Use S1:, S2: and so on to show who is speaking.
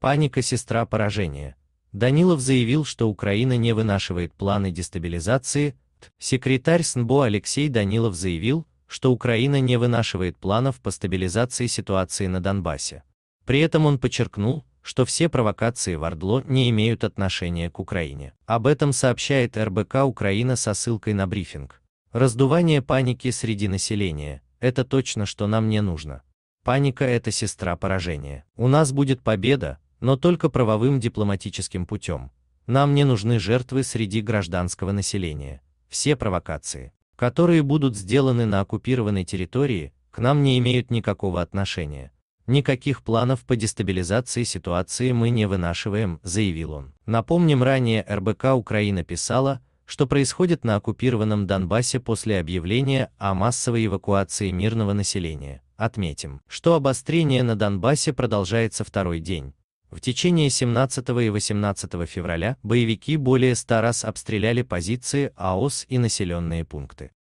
S1: Паника сестра поражения. Данилов заявил, что Украина не вынашивает планы дестабилизации. Секретарь СНБО Алексей Данилов заявил, что Украина не вынашивает планов по стабилизации ситуации на Донбассе. При этом он подчеркнул, что все провокации в Ордло не имеют отношения к Украине. Об этом сообщает РБК Украина со ссылкой на брифинг. Раздувание паники среди населения – это точно, что нам не нужно. Паника – это сестра поражения. У нас будет победа, но только правовым дипломатическим путем. Нам не нужны жертвы среди гражданского населения. Все провокации, которые будут сделаны на оккупированной территории, к нам не имеют никакого отношения. Никаких планов по дестабилизации ситуации мы не вынашиваем, заявил он. Напомним, ранее РБК Украина писала, что происходит на оккупированном Донбассе после объявления о массовой эвакуации мирного населения. Отметим, что обострение на Донбассе продолжается второй день, в течение 17 и 18 февраля боевики более 100 раз обстреляли позиции АОС и населенные пункты.